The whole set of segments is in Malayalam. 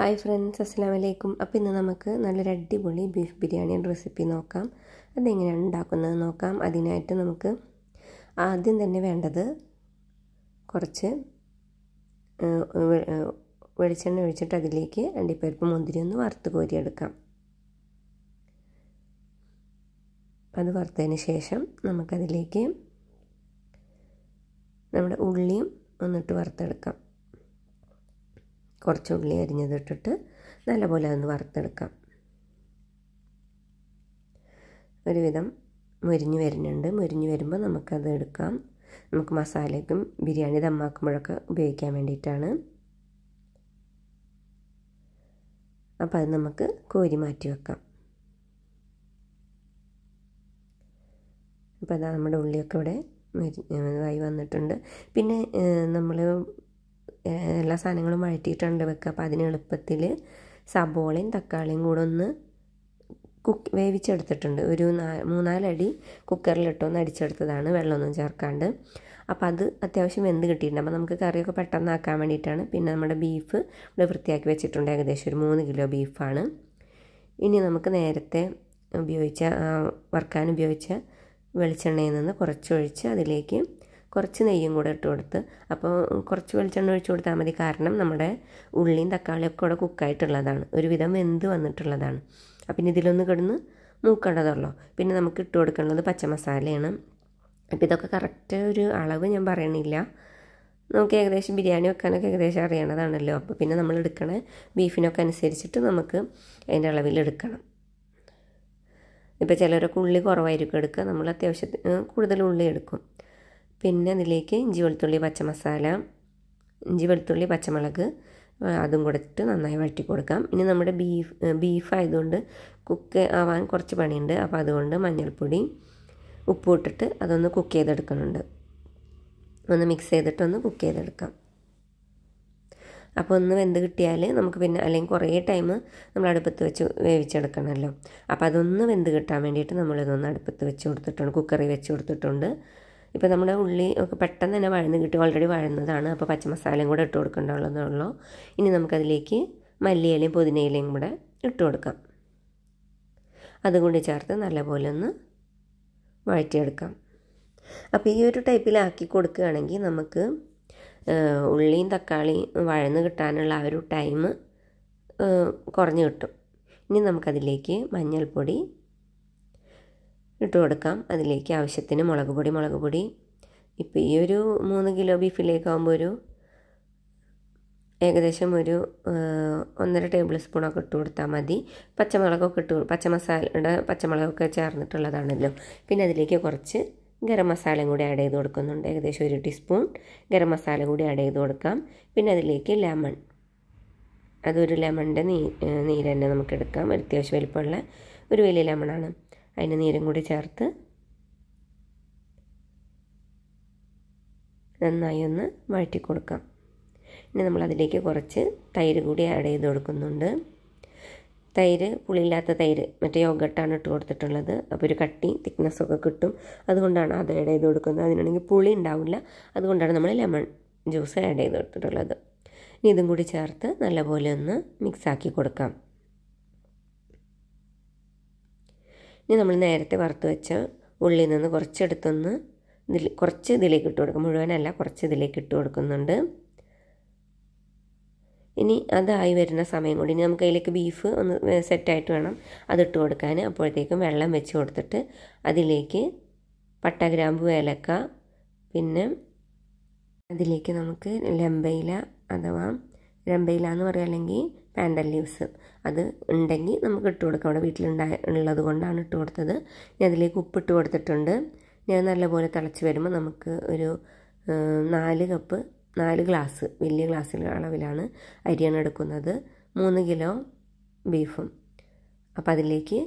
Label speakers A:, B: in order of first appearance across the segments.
A: ഹായ് ഫ്രണ്ട്സ് അസ്സാം വലൈക്കും അപ്പോൾ ഇന്ന് നമുക്ക് നല്ലൊരു അടിപൊളി ബീഫ് ബിരിയാണിയുടെ റെസിപ്പി നോക്കാം അതെങ്ങനെയാണ് ഉണ്ടാക്കുന്നത് നോക്കാം അതിനായിട്ട് നമുക്ക് ആദ്യം തന്നെ വേണ്ടത് കുറച്ച് വെളിച്ചെണ്ണ ഒഴിച്ചിട്ട് അതിലേക്ക് അണ്ടിപ്പരിപ്പ് മുന്തിരി ഒന്ന് വറുത്ത് കോരിയെടുക്കാം അത് വറുത്തതിന് ശേഷം നമുക്കതിലേക്ക് നമ്മുടെ ഉള്ളിയും ഒന്നിട്ട് വറുത്തെടുക്കാം കുറച്ച് ഉള്ളി അരിഞ്ഞതിട്ടിട്ട് നല്ലപോലെ അതൊന്ന് വറുത്തെടുക്കാം ഒരുവിധം മുരിഞ്ഞ് വരുന്നുണ്ട് മുരിഞ്ഞ് വരുമ്പോൾ നമുക്കത് എടുക്കാം നമുക്ക് മസാലയ്ക്കും ബിരിയാണി ദമ്മാക്കുമ്പോഴൊക്കെ ഉപയോഗിക്കാൻ വേണ്ടിയിട്ടാണ് അപ്പോൾ അത് നമുക്ക് കോരി മാറ്റി വെക്കാം അപ്പോൾ അതാ നമ്മുടെ ഉള്ളിയൊക്കെ ഇവിടെ ഇതായി വന്നിട്ടുണ്ട് പിന്നെ നമ്മൾ എല്ലാ സാധനങ്ങളും വഴറ്റിയിട്ടുണ്ട് വെക്കുക അപ്പോൾ അതിന് എളുപ്പത്തിൽ സബോളയും തക്കാളിയും കൂടെ ഒന്ന് കുക്ക് വേവിച്ചെടുത്തിട്ടുണ്ട് ഒരു നാ മൂന്നാലടി കുക്കറിലിട്ടൊന്ന് അടിച്ചെടുത്തതാണ് വെള്ളമൊന്നും ചേർക്കാണ്ട് അപ്പോൾ അത് അത്യാവശ്യം വെന്ത് കിട്ടിയിട്ടുണ്ട് അപ്പോൾ നമുക്ക് കറിയൊക്കെ പെട്ടെന്നാക്കാൻ വേണ്ടിയിട്ടാണ് പിന്നെ നമ്മുടെ ബീഫ് ഇവിടെ വൃത്തിയാക്കി വെച്ചിട്ടുണ്ട് ഏകദേശം ഒരു മൂന്ന് കിലോ ബീഫാണ് ഇനി നമുക്ക് നേരത്തെ ഉപയോഗിച്ച വറുക്കാൻ ഉപയോഗിച്ച വെളിച്ചെണ്ണയിൽ നിന്ന് കുറച്ചൊഴിച്ച് അതിലേക്ക് കുറച്ച് നെയ്യും കൂടെ ഇട്ട് കൊടുത്ത് അപ്പോൾ കുറച്ച് വെളിച്ചെണ്ണ ഒഴിച്ച് കൊടുത്താൽ മതി കാരണം നമ്മുടെ ഉള്ളിയും ഒക്കെ കൂടെ കുക്കായിട്ടുള്ളതാണ് ഒരുവിധം വെന്ത് വന്നിട്ടുള്ളതാണ് അപ്പം പിന്നെ ഇതിലൊന്ന് കിടന്ന് മൂക്കേണ്ടതുള്ളൂ പിന്നെ നമുക്ക് ഇട്ട് കൊടുക്കേണ്ടത് പച്ചമസാലയാണ് അപ്പോൾ ഇതൊക്കെ കറക്റ്റ് ഒരു അളവ് ഞാൻ പറയണില്ല നമുക്ക് ഏകദേശം ബിരിയാണി വെക്കാനൊക്കെ ഏകദേശം അറിയണതാണല്ലോ അപ്പോൾ പിന്നെ നമ്മൾ എടുക്കണ ബീഫിനൊക്കെ അനുസരിച്ചിട്ട് നമുക്ക് അതിൻ്റെ അളവിൽ എടുക്കണം ഇപ്പോൾ ചിലരൊക്കെ ഉള്ളി കുറവായിരിക്കും എടുക്കുക നമ്മൾ അത്യാവശ്യത്തിന് കൂടുതൽ ഉള്ളി എടുക്കും പിന്നെ അതിലേക്ക് ഇഞ്ചി വെളുത്തുള്ളി പച്ചമസാല ഇഞ്ചി വെളുത്തുള്ളി പച്ചമുളക് അതും കൊടുത്തിട്ട് നന്നായി വഴറ്റി കൊടുക്കാം ഇനി നമ്മുടെ ബീഫ് ബീഫ് ആയതുകൊണ്ട് കുക്ക് ആവാൻ കുറച്ച് പണിയുണ്ട് അപ്പോൾ അതുകൊണ്ട് മഞ്ഞൾപ്പൊടി ഉപ്പിട്ടിട്ട് അതൊന്ന് കുക്ക് ചെയ്തെടുക്കുന്നുണ്ട് ഒന്ന് മിക്സ് ചെയ്തിട്ടൊന്ന് കുക്ക് ചെയ്തെടുക്കാം അപ്പോൾ ഒന്ന് വെന്ത് കിട്ടിയാൽ നമുക്ക് പിന്നെ അല്ലെങ്കിൽ കുറേ ടൈം നമ്മൾ അടുപ്പത്ത് വെച്ച് വേവിച്ചെടുക്കണമല്ലോ അപ്പോൾ അതൊന്ന് വെന്ത് കിട്ടാൻ വേണ്ടിയിട്ട് നമ്മളിതൊന്ന് അടുപ്പത്ത് വെച്ച് കൊടുത്തിട്ടുണ്ട് കുക്കറിൽ വെച്ച് കൊടുത്തിട്ടുണ്ട് ഇപ്പോൾ നമ്മുടെ ഉള്ളി ഒക്കെ പെട്ടെന്ന് തന്നെ വഴന്ന് കിട്ടും ഓൾറെഡി വഴന്നതാണ് അപ്പോൾ പച്ചമസാലയും കൂടെ ഇട്ട് കൊടുക്കേണ്ടുള്ളതുള്ളൂ ഇനി നമുക്കതിലേക്ക് മല്ലിയിലയും പുതിനയിലയും കൂടെ ഇട്ട് കൊടുക്കാം അതും കൂടി ചേർത്ത് നല്ലപോലെ ഒന്ന് വഴറ്റിയെടുക്കാം അപ്പോൾ ഈ ഒരു ടൈപ്പിലാക്കി കൊടുക്കുകയാണെങ്കിൽ നമുക്ക് ഉള്ളിയും തക്കാളിയും വഴന്ന് കിട്ടാനുള്ള ആ ഒരു ടൈം കുറഞ്ഞു കിട്ടും ഇനി നമുക്കതിലേക്ക് മഞ്ഞൾപ്പൊടി ഇട്ട് കൊടുക്കാം അതിലേക്ക് ആവശ്യത്തിന് മുളക് പൊടി മുളക് പൊടി ഇപ്പോൾ ഈ ഒരു മൂന്ന് കിലോ ബീഫിലേക്ക് ആകുമ്പോൾ ഒരു ഏകദേശം ഒരു ഒന്നര ടേബിൾ സ്പൂണൊക്കെ ഇട്ട് കൊടുത്താൽ മതി പച്ചമുളകൊക്കെ ഇട്ട് പച്ചമസാലയുടെ പച്ചമുളകൊക്കെ ചേർന്നിട്ടുള്ളതാണല്ലോ പിന്നെ അതിലേക്ക് കുറച്ച് ഗരം മസാലയും കൂടി ആഡ് ചെയ്ത് കൊടുക്കുന്നുണ്ട് ഏകദേശം ഒരു ടീസ്പൂൺ ഗരം മസാല കൂടി ആഡ് ചെയ്ത് കൊടുക്കാം പിന്നെ അതിലേക്ക് ലെമൺ അതൊരു ലെമണിൻ്റെ നീ നീര് തന്നെ നമുക്ക് എടുക്കാം അത്യാവശ്യം വലിപ്പമുള്ള ഒരു വലിയ ലെമണാണ് അതിന് നീരും കൂടി ചേർത്ത് നന്നായി ഒന്ന് വഴറ്റി കൊടുക്കാം ഇനി നമ്മൾ അതിലേക്ക് കുറച്ച് തൈര് കൂടി ആഡ് ചെയ്ത് കൊടുക്കുന്നുണ്ട് തൈര് പുളിയില്ലാത്ത തൈര് മറ്റേ യോഗട്ടാണ് ഇട്ട് കൊടുത്തിട്ടുള്ളത് അപ്പോൾ ഒരു കട്ടി തിക്നെസ് ഒക്കെ കിട്ടും അതുകൊണ്ടാണ് അത് ആഡ് ചെയ്ത് കൊടുക്കുന്നത് അതിനാണെങ്കിൽ പുളി ഉണ്ടാവില്ല അതുകൊണ്ടാണ് നമ്മൾ ലെമൺ ജ്യൂസ് ആഡ് ചെയ്ത് കൊടുത്തിട്ടുള്ളത് ഇനി ഇതും കൂടി ചേർത്ത് നല്ലപോലെ ഒന്ന് മിക്സാക്കി കൊടുക്കാം ഇനി നമ്മൾ നേരത്തെ വറുത്ത് വെച്ച ഉള്ളിൽ നിന്ന് കുറച്ചെടുത്തൊന്ന് ഇതിൽ കുറച്ച് ഇതിലേക്ക് ഇട്ട് കൊടുക്കും മുഴുവനല്ല കുറച്ച് ഇതിലേക്ക് ഇട്ട് കൊടുക്കുന്നുണ്ട് ഇനി അതായി വരുന്ന സമയം കൂടി ഇനി നമുക്ക് അതിലേക്ക് ബീഫ് ഒന്ന് സെറ്റായിട്ട് വേണം അതിട്ട് കൊടുക്കാൻ അപ്പോഴത്തേക്കും വെള്ളം വെച്ച് കൊടുത്തിട്ട് അതിലേക്ക് പട്ട ഗ്രാമ്പു ഏലക്ക പിന്നെ അതിലേക്ക് നമുക്ക് ലംബയില അഥവാ രമ്പയില എന്ന് പറയുക അല്ലെങ്കിൽ പാൻഡൽ ലീവ്സ് അത് ഉണ്ടെങ്കിൽ നമുക്ക് ഇട്ട് കൊടുക്കാം അവിടെ വീട്ടിലുണ്ടായ ഉള്ളത് കൊണ്ടാണ് ഇട്ട് കൊടുത്തത് ഞാൻ അതിലേക്ക് ഉപ്പിട്ട് കൊടുത്തിട്ടുണ്ട് ഞാൻ നല്ലപോലെ തിളച്ച് വരുമ്പോൾ നമുക്ക് ഒരു നാല് കപ്പ് നാല് ഗ്ലാസ് വലിയ ഗ്ലാസ്സിലെ അളവിലാണ് അരിയാണ് എടുക്കുന്നത് മൂന്ന് കിലോ ബീഫും അപ്പം അതിലേക്ക്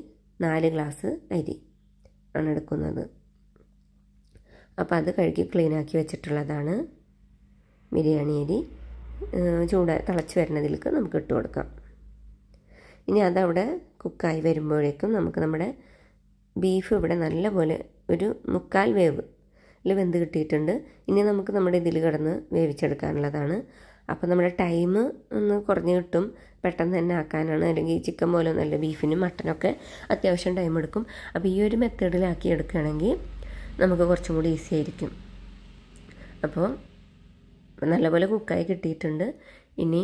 A: നാല് ഗ്ലാസ് അരി ആണ് എടുക്കുന്നത് അപ്പോൾ അത് കഴുകി ക്ലീനാക്കി വെച്ചിട്ടുള്ളതാണ് ബിരിയാണി അരി ചൂട് തിളച്ച് വരുന്നതിലേക്ക് നമുക്ക് ഇട്ട് കൊടുക്കാം ഇനി അതവിടെ കുക്കായി വരുമ്പോഴേക്കും നമുക്ക് നമ്മുടെ ബീഫ് ഇവിടെ നല്ലപോലെ ഒരു മുക്കാൽ വേവ് ഇതിൽ വെന്ത് കിട്ടിയിട്ടുണ്ട് ഇനി നമുക്ക് നമ്മുടെ ഇതിൽ കിടന്ന് വേവിച്ചെടുക്കാനുള്ളതാണ് അപ്പോൾ നമ്മുടെ ടൈം ഒന്ന് കുറഞ്ഞ് കിട്ടും പെട്ടെന്ന് തന്നെ ആക്കാനാണ് അല്ലെങ്കിൽ ചിക്കൻ പോലെ നല്ല ബീഫിനും മട്ടനൊക്കെ അത്യാവശ്യം ടൈം എടുക്കും അപ്പോൾ ഈ ഒരു മെത്തേഡിലാക്കി എടുക്കുകയാണെങ്കിൽ നമുക്ക് കുറച്ചും കൂടി ഈസി ആയിരിക്കും അപ്പോൾ അപ്പം നല്ലപോലെ കുക്കായി കിട്ടിയിട്ടുണ്ട് ഇനി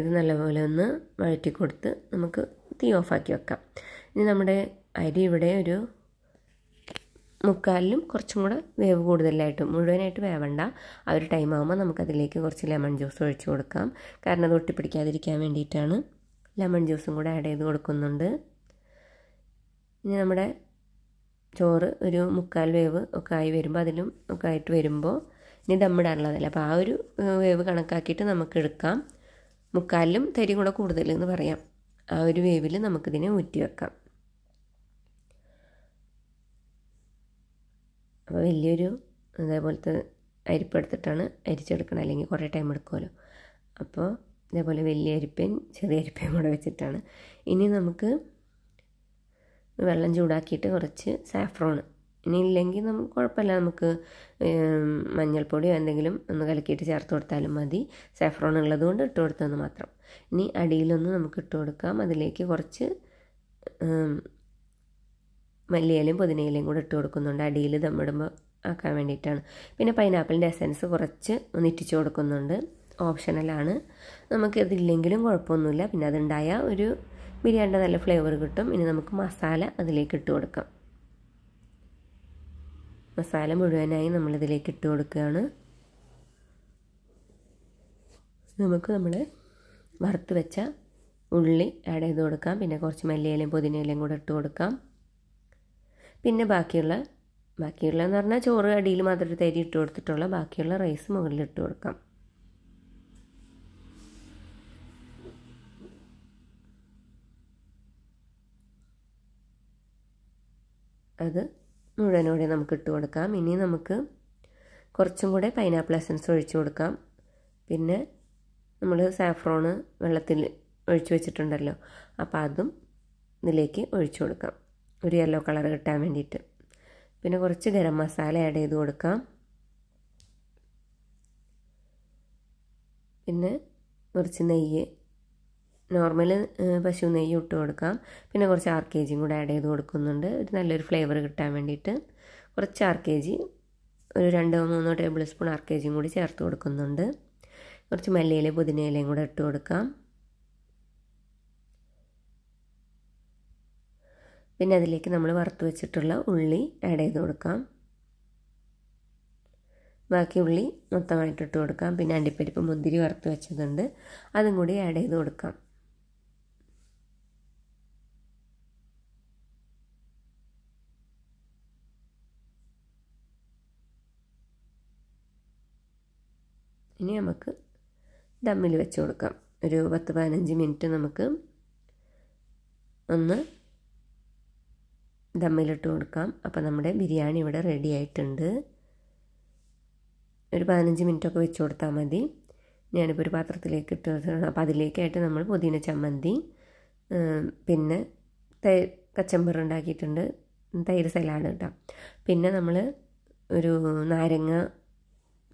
A: ഇത് നല്ലപോലെ ഒന്ന് വഴറ്റി കൊടുത്ത് നമുക്ക് തീ ഓഫാക്കി വെക്കാം ഇനി നമ്മുടെ അരി ഇവിടെ ഒരു മുക്കാലിലും കുറച്ചും കൂടെ വേവ് കൂടുതലായിട്ട് മുഴുവനായിട്ട് വേവണ്ട ആ ഒരു ടൈം ആകുമ്പോൾ നമുക്കതിലേക്ക് കുറച്ച് ലെമൺ ജ്യൂസ് ഒഴിച്ചു കൊടുക്കാം കാരണം അത് ഒട്ടിപ്പിടിക്കാതിരിക്കാൻ വേണ്ടിയിട്ടാണ് ലെമൺ ജ്യൂസും കൂടെ ആഡ് ചെയ്ത് കൊടുക്കുന്നുണ്ട് ഇനി നമ്മുടെ ചോറ് ഒരു മുക്കാൽ വേവ് ഒക്കെ ആയി വരുമ്പോൾ അതിലും ഒക്കെ ആയിട്ട് വരുമ്പോൾ ഇനി ദമ്മിടാനുള്ളതല്ല അപ്പോൾ ആ ഒരു വേവ് കണക്കാക്കിയിട്ട് നമുക്ക് എടുക്കാം മുക്കാലിലും തരി കൂടെ കൂടുതൽ എന്ന് പറയാം ആ ഒരു വേവിൽ നമുക്കിതിനെ ഊറ്റി വെക്കാം അപ്പോൾ വലിയൊരു അതേപോലത്തെ അരിപ്പെടുത്തിട്ടാണ് എടുത്തിട്ടാണ് അരിച്ചെടുക്കണം അല്ലെങ്കിൽ കുറേ ടൈം എടുക്കുമല്ലോ അപ്പോൾ ഇതേപോലെ വലിയ അരിപ്പയും ചെറിയ അരിപ്പയും കൂടെ വെച്ചിട്ടാണ് ഇനി നമുക്ക് വെള്ളം ചൂടാക്കിയിട്ട് കുറച്ച് സാഫ്രോണ് ഇനി ഇല്ലെങ്കിൽ നമുക്ക് കുഴപ്പമില്ല നമുക്ക് മഞ്ഞൾപ്പൊടിയോ എന്തെങ്കിലും ഒന്ന് കലക്കിയിട്ട് ചേർത്ത് കൊടുത്താലും മതി സെഫ്രോൺ ഉള്ളത് കൊണ്ട് ഇട്ട് കൊടുത്തെന്ന് മാത്രം ഇനി അടിയിലൊന്ന് നമുക്ക് ഇട്ട് കൊടുക്കാം അതിലേക്ക് കുറച്ച് മല്ലിയിലയും പുതിനയിലയും കൂടെ ഇട്ട് കൊടുക്കുന്നുണ്ട് അടിയിൽ ദമ്മിടുമ്പോൾ ആക്കാൻ വേണ്ടിയിട്ടാണ് പിന്നെ പൈനാപ്പിളിൻ്റെ എസൻസ് കുറച്ച് ഒന്ന് ഇറ്റിച്ച് കൊടുക്കുന്നുണ്ട് ഓപ്ഷണലാണ് നമുക്കിതില്ലെങ്കിലും കുഴപ്പമൊന്നുമില്ല പിന്നെ അതുണ്ടായ ഒരു ബിരിയാണിൻ്റെ നല്ല ഫ്ലേവർ കിട്ടും ഇനി നമുക്ക് മസാല അതിലേക്ക് ഇട്ട് കൊടുക്കാം മസാല മുഴുവനായി നമ്മളിതിലേക്ക് ഇട്ട് കൊടുക്കുകയാണ് നമുക്ക് നമ്മൾ വറുത്ത് വെച്ച ഉള്ളി ആഡ് ചെയ്ത് കൊടുക്കാം പിന്നെ കുറച്ച് മല്ലിയിലയും പുതിനയിലയും കൂടെ ഇട്ട് കൊടുക്കാം പിന്നെ ബാക്കിയുള്ള ബാക്കിയുള്ള എന്ന് പറഞ്ഞാൽ ചോറ് അടിയിൽ മാത്രം തരി ഇട്ട് കൊടുത്തിട്ടുള്ള ബാക്കിയുള്ള റൈസ് മുകളിൽ ഇട്ട് കൊടുക്കാം അത് മുഴുവനോടെ നമുക്ക് ഇട്ട് കൊടുക്കാം ഇനി നമുക്ക് കുറച്ചും കൂടെ പൈനാപ്പിൾ എസൻസ് ഒഴിച്ചു കൊടുക്കാം പിന്നെ നമ്മൾ സാഫ്രോണ് വെള്ളത്തിൽ ഒഴിച്ചു വെച്ചിട്ടുണ്ടല്ലോ അപ്പോൾ അതും ഇതിലേക്ക് ഒഴിച്ചു കൊടുക്കാം ഒരു യെല്ലോ കളർ കിട്ടാൻ വേണ്ടിയിട്ട് പിന്നെ കുറച്ച് ഗരം മസാല ആഡ് ചെയ്ത് കൊടുക്കാം പിന്നെ കുറച്ച് നെയ്യ് നോർമൽ പശു നെയ്യ് ഇട്ട് കൊടുക്കാം പിന്നെ കുറച്ച് ആർ കെ ജിയും കൂടെ ആഡ് ചെയ്ത് കൊടുക്കുന്നുണ്ട് ഒരു നല്ലൊരു ഫ്ലേവർ കിട്ടാൻ വേണ്ടിയിട്ട് കുറച്ച് ആർ കെ ജി ഒരു രണ്ടോ മൂന്നോ ടേബിൾ സ്പൂൺ ആർ കെ ജിയും കൂടി ചേർത്ത് കൊടുക്കുന്നുണ്ട് കുറച്ച് മല്ലിയില പുതിനയിലയും കൂടെ ഇട്ട് കൊടുക്കാം പിന്നെ അതിലേക്ക് നമ്മൾ വറുത്ത് വെച്ചിട്ടുള്ള ഉള്ളി ആഡ് ചെയ്ത് കൊടുക്കാം ബാക്കി ഉള്ളി മൊത്തമായിട്ട് ഇട്ട് കൊടുക്കാം പിന്നെ അണ്ടിപ്പരിപ്പ് മുന്തിരി വറുത്ത് വെച്ചതുണ്ട് അതും കൂടി ആഡ് ചെയ്ത് കൊടുക്കാം ഇനി നമുക്ക് ദമ്മിൽ വെച്ച് കൊടുക്കാം ഒരു പത്ത് പതിനഞ്ച് മിനിറ്റ് നമുക്ക് ഒന്ന് ദമ്മിലിട്ട് കൊടുക്കാം അപ്പോൾ നമ്മുടെ ബിരിയാണി ഇവിടെ റെഡി ആയിട്ടുണ്ട് ഒരു പതിനഞ്ച് മിനിറ്റൊക്കെ വെച്ച് കൊടുത്താൽ മതി ഞാനിപ്പോൾ ഒരു പാത്രത്തിലേക്ക് ഇട്ട് അപ്പോൾ അതിലേക്കായിട്ട് നമ്മൾ പുതിന ചമ്മന്തി പിന്നെ തൈ കച്ചമ്പറ് ഉണ്ടാക്കിയിട്ടുണ്ട് തൈര് സലാഡ് കേട്ടോ പിന്നെ നമ്മൾ ഒരു നാരങ്ങ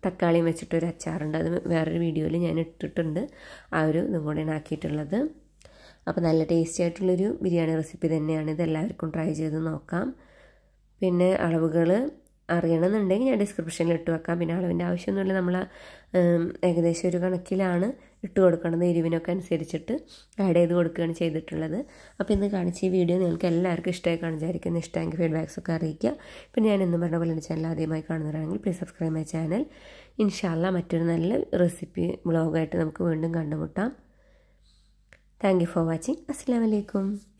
A: തക്കാളിയും വെച്ചിട്ടൊരു അച്ചാറുണ്ട് അത് വേറൊരു വീഡിയോയിൽ ഞാൻ ഇട്ടിട്ടുണ്ട് ആ ഒരു ഇതും കൂടെ ആക്കിയിട്ടുള്ളത് അപ്പോൾ നല്ല ടേസ്റ്റി ആയിട്ടുള്ളൊരു ബിരിയാണി റെസിപ്പി തന്നെയാണ് ഇത് എല്ലാവർക്കും ട്രൈ ചെയ്ത് നോക്കാം പിന്നെ അളവുകൾ അറിയണമെന്നുണ്ടെങ്കിൽ ഞാൻ ഡിസ്ക്രിപ്ഷനിൽ ഇട്ട് വെക്കാം പിന്നെ അളവിൻ്റെ ആവശ്യമൊന്നുമില്ല നമ്മൾ ഏകദേശം ഒരു കണക്കിലാണ് ഇട്ട് കൊടുക്കണം എരിവിനൊക്കെ അനുസരിച്ചിട്ട് ആഡ് ചെയ്ത് കൊടുക്കുകയാണ് ചെയ്തിട്ടുള്ളത് അപ്പോൾ ഇന്ന് കാണിച്ച ഈ വീഡിയോ നിങ്ങൾക്ക് എല്ലാവർക്കും ഇഷ്ടമായി കാണിച്ചായിരിക്കുന്നു ഇഷ്ടമെങ്കിൽ ഫീഡ്ബാക്സ് ഒക്കെ അറിയിക്കുക പിന്നെ ഞാൻ ഇന്നും പറഞ്ഞ പോലെ എൻ്റെ ചാനൽ ആദ്യമായി കാണുന്നവരാണെങ്കിൽ പ്ലീസ് സബ്സ്ക്രൈബ് മൈ ചാനൽ ഇൻഷാല്ല മറ്റൊരു നല്ല റെസിപ്പി ബ്ലോഗായിട്ട് നമുക്ക് വീണ്ടും കണ്ടുമുട്ടാം താങ്ക് യു ഫോർ വാച്ചിങ് അസ്സാം വലൈക്കും